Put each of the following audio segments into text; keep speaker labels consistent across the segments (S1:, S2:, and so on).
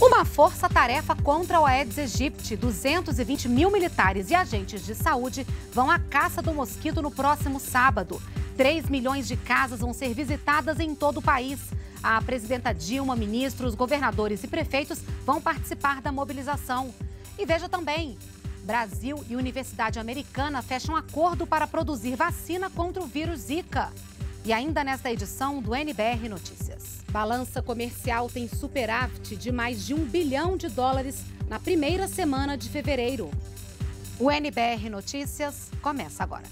S1: Uma força-tarefa contra o Aedes aegypti. 220 mil militares e agentes de saúde vão à caça do mosquito no próximo sábado. 3 milhões de casas vão ser visitadas em todo o país. A presidenta Dilma, ministros, governadores e prefeitos vão participar da mobilização. E veja também: Brasil e Universidade Americana fecham acordo para produzir vacina contra o vírus Zika. E ainda nesta edição do NBR Notícias. Balança comercial tem superávit de mais de um bilhão de dólares na primeira semana de fevereiro. O NBR Notícias começa agora.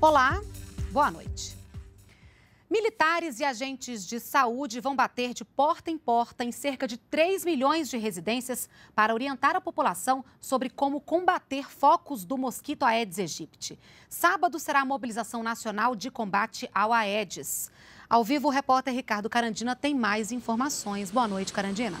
S1: Olá, boa noite. Militares e agentes de saúde vão bater de porta em porta em cerca de 3 milhões de residências para orientar a população sobre como combater focos do mosquito Aedes aegypti. Sábado será a mobilização nacional de combate ao Aedes. Ao vivo, o repórter Ricardo Carandina tem mais informações. Boa noite, Carandina.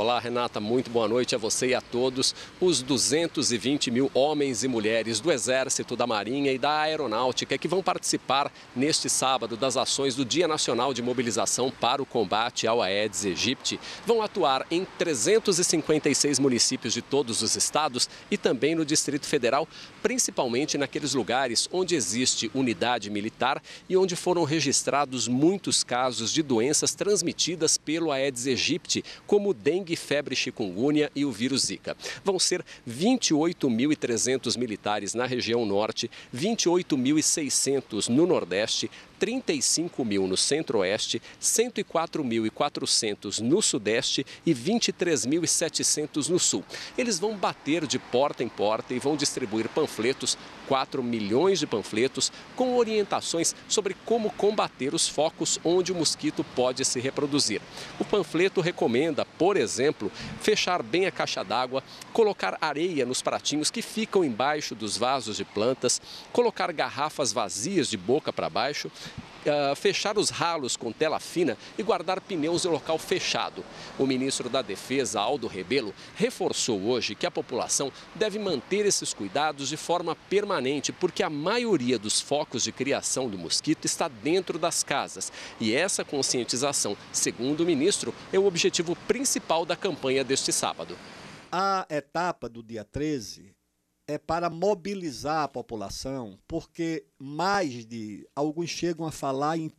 S2: Olá, Renata, muito boa noite a você e a todos. Os 220 mil homens e mulheres do Exército, da Marinha e da Aeronáutica que vão participar neste sábado das ações do Dia Nacional de Mobilização para o Combate ao Aedes aegypti vão atuar em 356 municípios de todos os estados e também no Distrito Federal, principalmente naqueles lugares onde existe unidade militar e onde foram registrados muitos casos de doenças transmitidas pelo Aedes aegypti, como dengue dengue, febre chikungunya e o vírus Zika. Vão ser 28.300 militares na região norte, 28.600 no nordeste, 35 mil no centro-oeste, 104.400 no sudeste e 23.700 no sul. Eles vão bater de porta em porta e vão distribuir panfletos, 4 milhões de panfletos, com orientações sobre como combater os focos onde o mosquito pode se reproduzir. O panfleto recomenda, por exemplo, fechar bem a caixa d'água, colocar areia nos pratinhos que ficam embaixo dos vasos de plantas, colocar garrafas vazias de boca para baixo, eh, fechar os ralos com tela fina e guardar pneus em local fechado. O ministro da Defesa, Aldo Rebelo, reforçou hoje que a população deve manter esses cuidados de forma permanente, porque a maioria dos focos de criação do mosquito está dentro das casas. E essa conscientização, segundo o ministro, é o objetivo principal da campanha deste sábado.
S3: A etapa do dia 13 é para mobilizar a população, porque mais de. Alguns chegam a falar em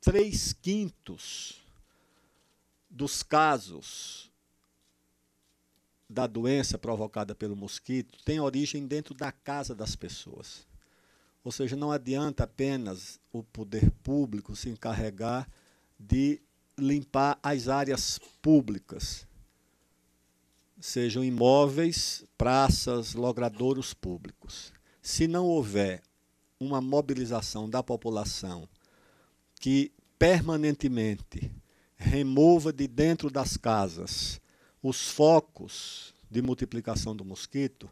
S3: 3 quintos dos casos da doença provocada pelo mosquito tem origem dentro da casa das pessoas. Ou seja, não adianta apenas o poder público se encarregar de limpar as áreas públicas sejam imóveis, praças, logradouros públicos. Se não houver uma mobilização da população que permanentemente remova de dentro das casas os focos de multiplicação do mosquito,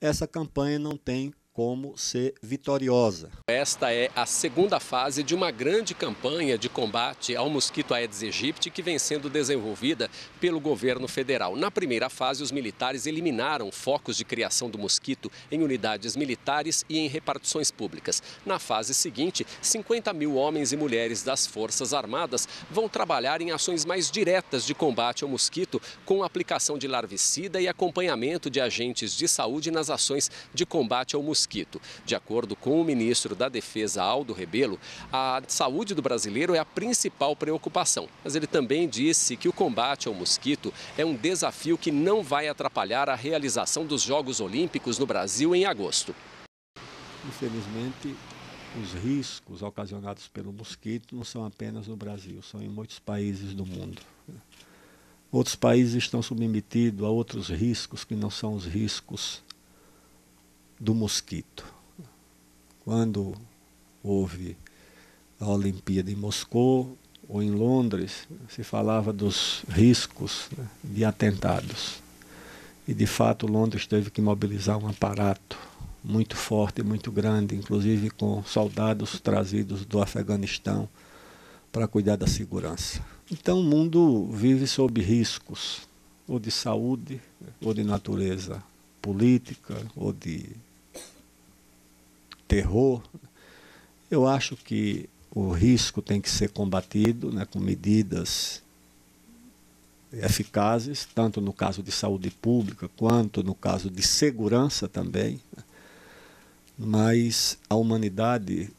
S3: essa campanha não tem como ser vitoriosa.
S2: Esta é a segunda fase de uma grande campanha de combate ao mosquito Aedes aegypti que vem sendo desenvolvida pelo governo federal. Na primeira fase, os militares eliminaram focos de criação do mosquito em unidades militares e em repartições públicas. Na fase seguinte, 50 mil homens e mulheres das Forças Armadas vão trabalhar em ações mais diretas de combate ao mosquito, com aplicação de larvicida e acompanhamento de agentes de saúde nas ações de combate ao mosquito mosquito. De acordo com o ministro da Defesa, Aldo Rebelo, a saúde do brasileiro é a principal preocupação. Mas ele também disse que o combate ao mosquito é um desafio que não vai atrapalhar a realização dos Jogos Olímpicos no Brasil em agosto.
S3: Infelizmente, os riscos ocasionados pelo mosquito não são apenas no Brasil, são em muitos países do mundo. Outros países estão submetidos a outros riscos que não são os riscos do mosquito. Quando houve a Olimpíada em Moscou ou em Londres, se falava dos riscos né, de atentados. E de fato, Londres teve que mobilizar um aparato muito forte, muito grande, inclusive com soldados trazidos do Afeganistão para cuidar da segurança. Então, o mundo vive sob riscos, ou de saúde, ou de natureza política, ou de terror, eu acho que o risco tem que ser combatido né, com medidas eficazes, tanto no caso de saúde pública quanto no caso de segurança também. Mas a humanidade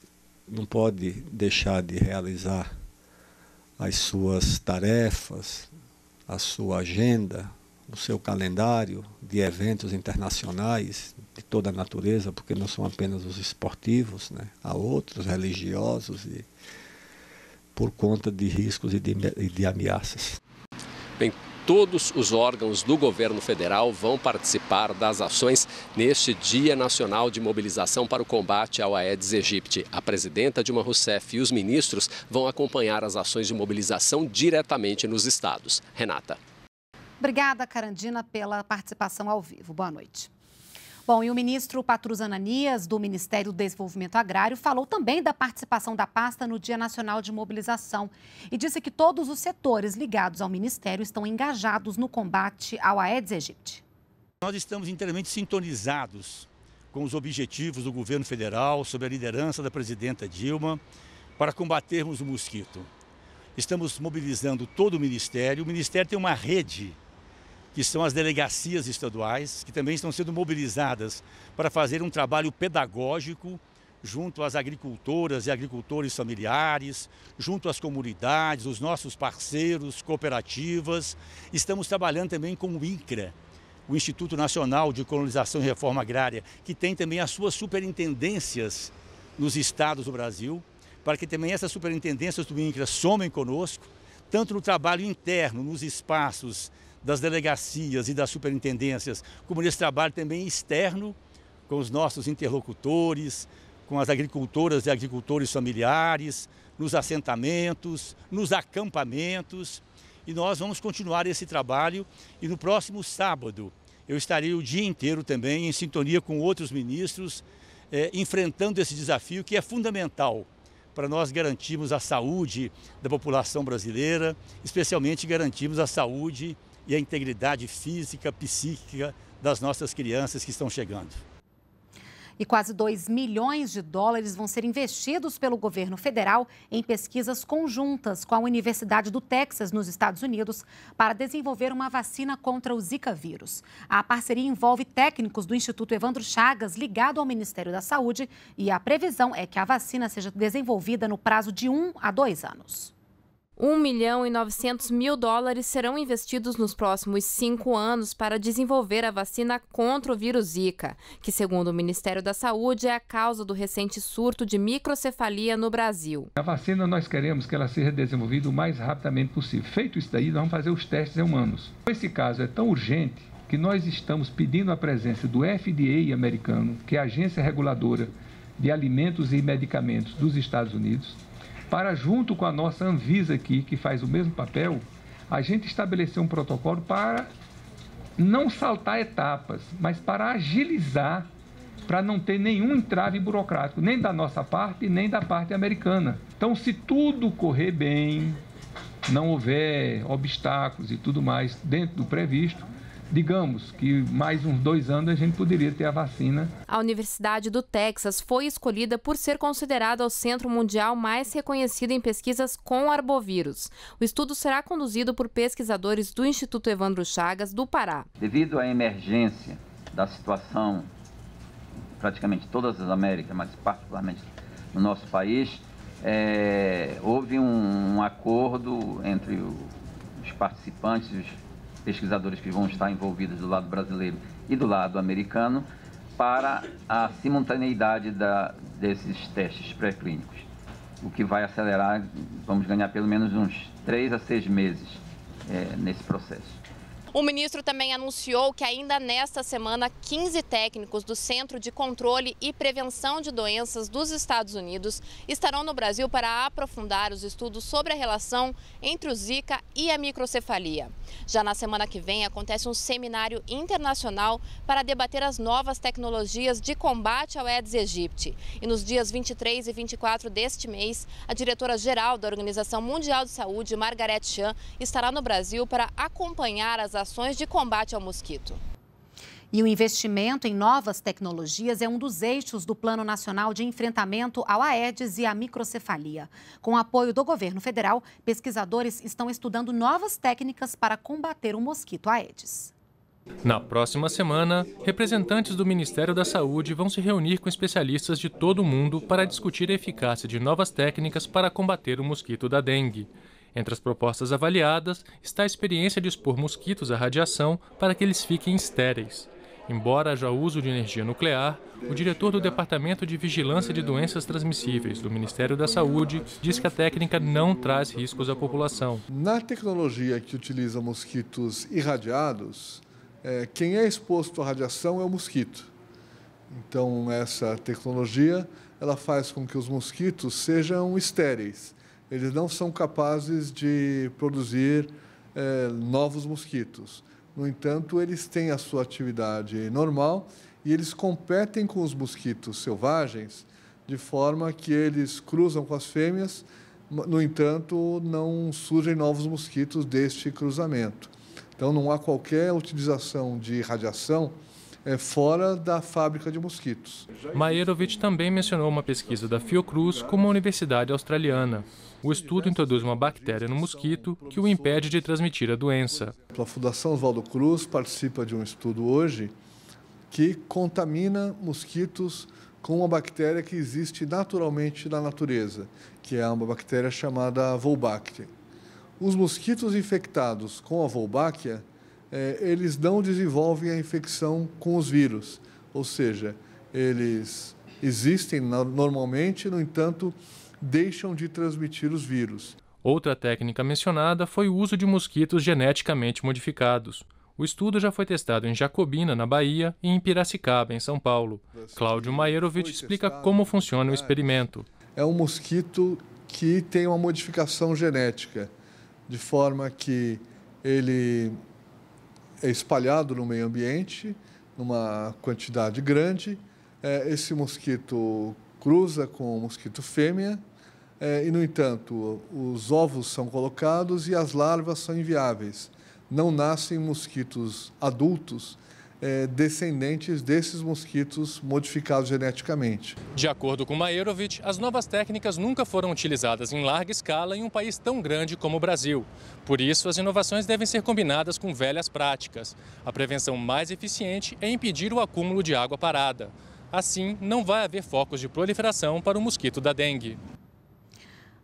S3: não pode deixar de realizar as suas tarefas, a sua agenda, o seu calendário de eventos internacionais de toda a natureza, porque não são apenas os esportivos, né? há outros religiosos e por conta de riscos e de, de ameaças.
S2: Bem, todos os órgãos do governo federal vão participar das ações neste Dia Nacional de Mobilização para o Combate ao Aedes aegypti. A presidenta Dilma Rousseff e os ministros vão acompanhar as ações de mobilização diretamente nos estados. Renata.
S1: Obrigada, Carandina, pela participação ao vivo. Boa noite. Bom, e o ministro Patrus Ananias, do Ministério do Desenvolvimento Agrário, falou também da participação da pasta no Dia Nacional de Mobilização e disse que todos os setores ligados ao ministério estão engajados no combate ao Aedes aegypti.
S4: Nós estamos inteiramente sintonizados com os objetivos do governo federal, sob a liderança da presidenta Dilma, para combatermos o mosquito. Estamos mobilizando todo o ministério. O ministério tem uma rede que são as delegacias estaduais, que também estão sendo mobilizadas para fazer um trabalho pedagógico junto às agricultoras e agricultores familiares, junto às comunidades, os nossos parceiros, cooperativas. Estamos trabalhando também com o INCRA, o Instituto Nacional de Colonização e Reforma Agrária, que tem também as suas superintendências nos estados do Brasil, para que também essas superintendências do INCRA somem conosco, tanto no trabalho interno, nos espaços das delegacias e das superintendências, como nesse trabalho também externo com os nossos interlocutores, com as agricultoras e agricultores familiares, nos assentamentos, nos acampamentos. E nós vamos continuar esse trabalho e no próximo sábado eu estarei o dia inteiro também em sintonia com outros ministros, eh, enfrentando esse desafio que é fundamental para nós garantirmos a saúde da população brasileira, especialmente garantirmos a saúde e a integridade física, psíquica das nossas crianças que estão chegando.
S1: E quase 2 milhões de dólares vão ser investidos pelo governo federal em pesquisas conjuntas com a Universidade do Texas, nos Estados Unidos, para desenvolver uma vacina contra o Zika vírus. A parceria envolve técnicos do Instituto Evandro Chagas, ligado ao Ministério da Saúde, e a previsão é que a vacina seja desenvolvida no prazo de 1 um a 2 anos.
S5: 1 milhão e 900 mil dólares serão investidos nos próximos cinco anos para desenvolver a vacina contra o vírus Zika, que, segundo o Ministério da Saúde, é a causa do recente surto de microcefalia no Brasil.
S2: A vacina nós queremos que ela seja desenvolvida o mais rapidamente possível. Feito isso daí, nós vamos fazer os testes em humanos. Esse caso é tão urgente que nós estamos pedindo a presença do FDA americano, que é a agência reguladora de alimentos e medicamentos dos Estados Unidos, para, junto com a nossa Anvisa aqui, que faz o mesmo papel, a gente estabelecer um protocolo para não saltar etapas, mas para agilizar, para não ter nenhum entrave burocrático, nem da nossa parte, nem da parte americana. Então, se tudo correr bem, não houver obstáculos e tudo mais dentro do previsto, digamos que mais uns dois anos a gente poderia ter a vacina.
S5: A Universidade do Texas foi escolhida por ser considerada o centro mundial mais reconhecido em pesquisas com arbovírus. O estudo será conduzido por pesquisadores do Instituto Evandro Chagas, do Pará.
S2: Devido à emergência da situação praticamente todas as Américas, mas particularmente no nosso país, é, houve um, um acordo entre os participantes os pesquisadores que vão estar envolvidos do lado brasileiro e do lado americano, para a simultaneidade da, desses testes pré-clínicos, o que vai acelerar, vamos ganhar pelo menos uns três a seis meses é, nesse processo.
S5: O ministro também anunciou que ainda nesta semana, 15 técnicos do Centro de Controle e Prevenção de Doenças dos Estados Unidos estarão no Brasil para aprofundar os estudos sobre a relação entre o Zika e a microcefalia. Já na semana que vem, acontece um seminário internacional para debater as novas tecnologias de combate ao Aedes aegypti. E nos dias 23 e 24 deste mês, a diretora-geral da Organização Mundial de Saúde, Margaret Chan, estará no Brasil para acompanhar as ações ações de combate ao mosquito.
S1: E o investimento em novas tecnologias é um dos eixos do Plano Nacional de Enfrentamento ao Aedes e à Microcefalia. Com apoio do governo federal, pesquisadores estão estudando novas técnicas para combater o mosquito Aedes.
S6: Na próxima semana, representantes do Ministério da Saúde vão se reunir com especialistas de todo o mundo para discutir a eficácia de novas técnicas para combater o mosquito da dengue. Entre as propostas avaliadas está a experiência de expor mosquitos à radiação para que eles fiquem estéreis. Embora haja uso de energia nuclear, o diretor do Departamento de Vigilância de Doenças Transmissíveis do Ministério da Saúde diz que a técnica não traz riscos à população.
S7: Na tecnologia que utiliza mosquitos irradiados, é, quem é exposto à radiação é o mosquito. Então, essa tecnologia ela faz com que os mosquitos sejam estéreis. Eles não são capazes de produzir eh, novos mosquitos. No entanto, eles têm a sua atividade normal e eles competem com os mosquitos selvagens de forma que eles cruzam com as fêmeas. No entanto, não surgem novos mosquitos deste cruzamento. Então, não há qualquer utilização de radiação é, fora da fábrica de mosquitos.
S6: Maierovitch também mencionou uma pesquisa da Fiocruz com uma universidade australiana. O estudo introduz uma bactéria no mosquito que o impede de transmitir a
S7: doença. A Fundação Oswaldo Cruz participa de um estudo hoje que contamina mosquitos com uma bactéria que existe naturalmente na natureza, que é uma bactéria chamada Wolbachia. Os mosquitos infectados com a Wolbachia é, eles não desenvolvem a infecção com os vírus. Ou seja, eles existem normalmente, no entanto, deixam de transmitir os vírus.
S6: Outra técnica mencionada foi o uso de mosquitos geneticamente modificados. O estudo já foi testado em Jacobina, na Bahia, e em Piracicaba, em São Paulo. Cláudio Maierovitch explica como funciona o experimento.
S7: É um mosquito que tem uma modificação genética, de forma que ele é espalhado no meio ambiente, numa quantidade grande. É, esse mosquito cruza com o mosquito fêmea é, e, no entanto, os ovos são colocados e as larvas são inviáveis. Não nascem mosquitos adultos é, descendentes desses mosquitos modificados geneticamente.
S6: De acordo com Maerovic, as novas técnicas nunca foram utilizadas em larga escala em um país tão grande como o Brasil. Por isso, as inovações devem ser combinadas com velhas práticas. A prevenção mais eficiente é impedir o acúmulo de água parada. Assim, não vai haver focos de proliferação para o mosquito da dengue.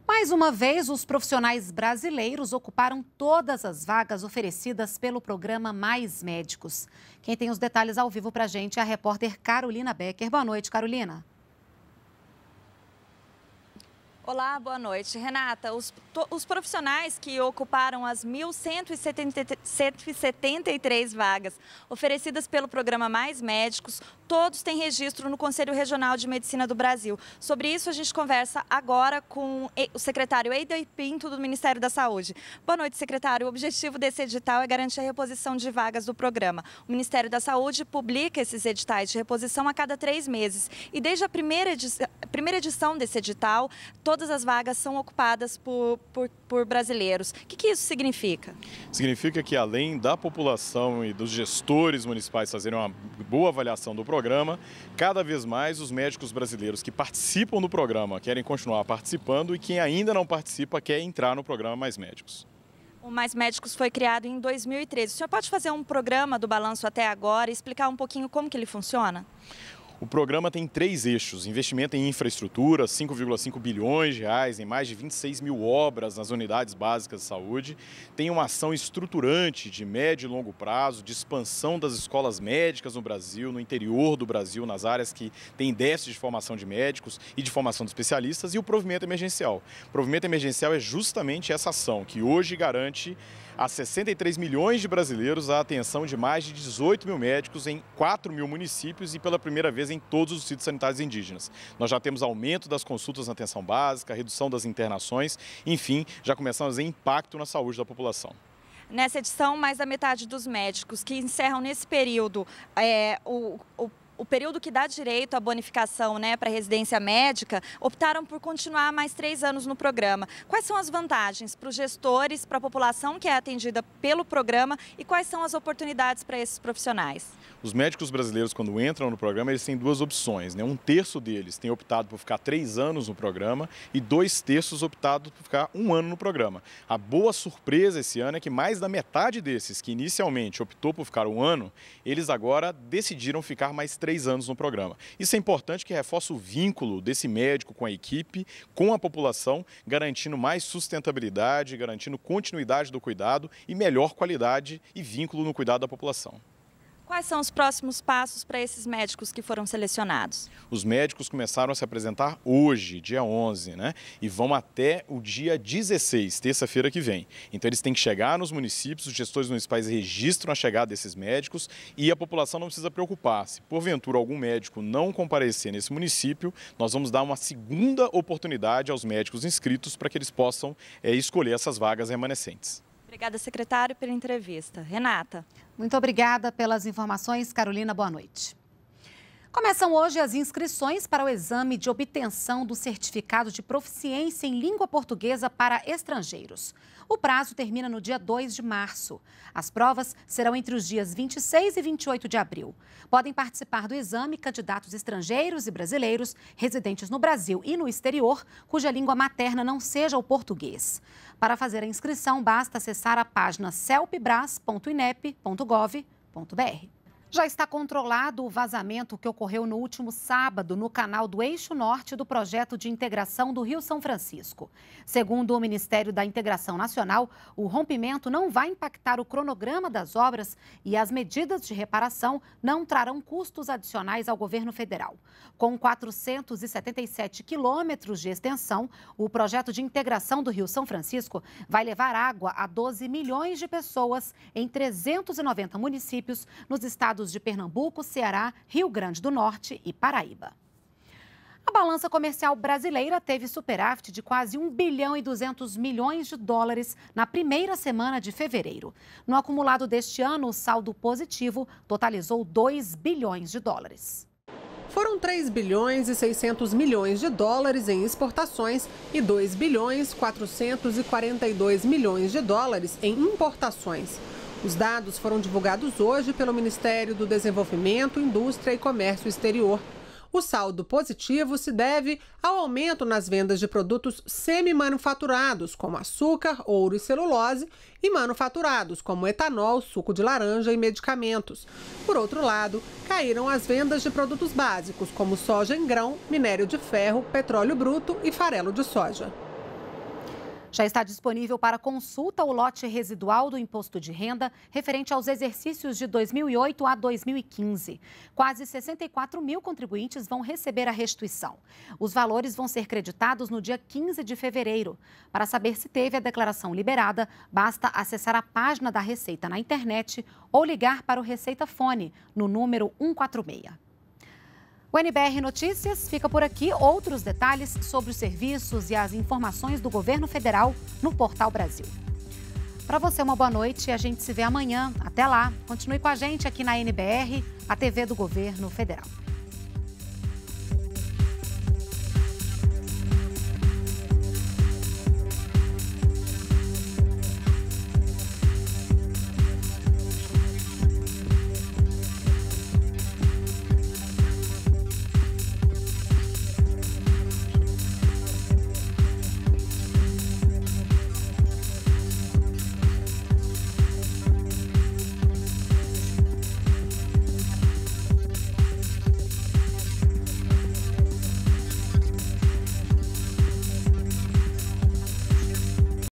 S1: Mais uma vez, os profissionais brasileiros ocuparam todas as vagas oferecidas pelo programa Mais Médicos. Quem tem os detalhes ao vivo para a gente é a repórter Carolina Becker. Boa noite, Carolina.
S8: Olá, boa noite. Renata, os, to, os profissionais que ocuparam as 1.173 vagas oferecidas pelo programa Mais Médicos, todos têm registro no Conselho Regional de Medicina do Brasil. Sobre isso, a gente conversa agora com o secretário Eider Pinto, do Ministério da Saúde. Boa noite, secretário. O objetivo desse edital é garantir a reposição de vagas do programa. O Ministério da Saúde publica esses editais de reposição a cada três meses. E desde a primeira primeira edição desse edital, todas as vagas são ocupadas por, por, por brasileiros. O que, que isso significa?
S9: Significa que além da população e dos gestores municipais fazerem uma boa avaliação do programa, cada vez mais os médicos brasileiros que participam do programa querem continuar participando e quem ainda não participa quer entrar no programa Mais Médicos.
S8: O Mais Médicos foi criado em 2013. O senhor pode fazer um programa do balanço até agora e explicar um pouquinho como que ele funciona?
S9: O programa tem três eixos: investimento em infraestrutura, 5,5 bilhões de reais em mais de 26 mil obras nas unidades básicas de saúde. Tem uma ação estruturante de médio e longo prazo, de expansão das escolas médicas no Brasil, no interior do Brasil, nas áreas que têm déficit de formação de médicos e de formação de especialistas, e o provimento emergencial. O provimento emergencial é justamente essa ação que hoje garante a 63 milhões de brasileiros a atenção de mais de 18 mil médicos em 4 mil municípios e pela primeira vez em em todos os sítios sanitários indígenas. Nós já temos aumento das consultas na atenção básica, redução das internações, enfim, já começamos a ver impacto na saúde da população.
S8: Nessa edição, mais da metade dos médicos que encerram nesse período é, o, o o período que dá direito à bonificação né, para residência médica, optaram por continuar mais três anos no programa. Quais são as vantagens para os gestores, para a população que é atendida pelo programa e quais são as oportunidades para esses profissionais?
S9: Os médicos brasileiros, quando entram no programa, eles têm duas opções. Né? Um terço deles tem optado por ficar três anos no programa e dois terços optado por ficar um ano no programa. A boa surpresa esse ano é que mais da metade desses que inicialmente optou por ficar um ano, eles agora decidiram ficar mais três três anos no programa. Isso é importante que reforce o vínculo desse médico com a equipe, com a população, garantindo mais sustentabilidade, garantindo continuidade do cuidado e melhor qualidade e vínculo no cuidado da população.
S8: Quais são os próximos passos para esses médicos que foram selecionados?
S9: Os médicos começaram a se apresentar hoje, dia 11, né? E vão até o dia 16, terça-feira que vem. Então eles têm que chegar nos municípios, os gestores municipais registram a chegada desses médicos e a população não precisa preocupar. Se porventura algum médico não comparecer nesse município, nós vamos dar uma segunda oportunidade aos médicos inscritos para que eles possam é, escolher essas vagas remanescentes.
S8: Obrigada, secretário, pela entrevista. Renata.
S1: Muito obrigada pelas informações. Carolina, boa noite. Começam hoje as inscrições para o exame de obtenção do certificado de proficiência em língua portuguesa para estrangeiros. O prazo termina no dia 2 de março. As provas serão entre os dias 26 e 28 de abril. Podem participar do exame candidatos estrangeiros e brasileiros residentes no Brasil e no exterior, cuja língua materna não seja o português. Para fazer a inscrição, basta acessar a página celpbras.inep.gov.br. Já está controlado o vazamento que ocorreu no último sábado no canal do Eixo Norte do projeto de integração do Rio São Francisco. Segundo o Ministério da Integração Nacional, o rompimento não vai impactar o cronograma das obras e as medidas de reparação não trarão custos adicionais ao governo federal. Com 477 quilômetros de extensão, o projeto de integração do Rio São Francisco vai levar água a 12 milhões de pessoas em 390 municípios nos estados estados de Pernambuco, Ceará, Rio Grande do Norte e Paraíba. A balança comercial brasileira teve superávit de quase 1 bilhão e 200 milhões de dólares na primeira semana de fevereiro. No acumulado deste ano, o saldo positivo totalizou 2 bilhões de dólares. Foram 3 bilhões e 600 milhões de dólares em exportações e 2 bilhões 442 milhões de dólares em importações. Os dados foram divulgados hoje pelo Ministério do Desenvolvimento, Indústria e Comércio Exterior. O saldo positivo se deve ao aumento nas vendas de produtos semi-manufaturados, como açúcar, ouro e celulose, e manufaturados, como etanol, suco de laranja e medicamentos. Por outro lado, caíram as vendas de produtos básicos, como soja em grão, minério de ferro, petróleo bruto e farelo de soja. Já está disponível para consulta o lote residual do imposto de renda referente aos exercícios de 2008 a 2015. Quase 64 mil contribuintes vão receber a restituição. Os valores vão ser creditados no dia 15 de fevereiro. Para saber se teve a declaração liberada, basta acessar a página da Receita na internet ou ligar para o Receita Fone no número 146. O NBR Notícias fica por aqui. Outros detalhes sobre os serviços e as informações do governo federal no Portal Brasil. Para você, uma boa noite e a gente se vê amanhã. Até lá. Continue com a gente aqui na NBR, a TV do Governo Federal.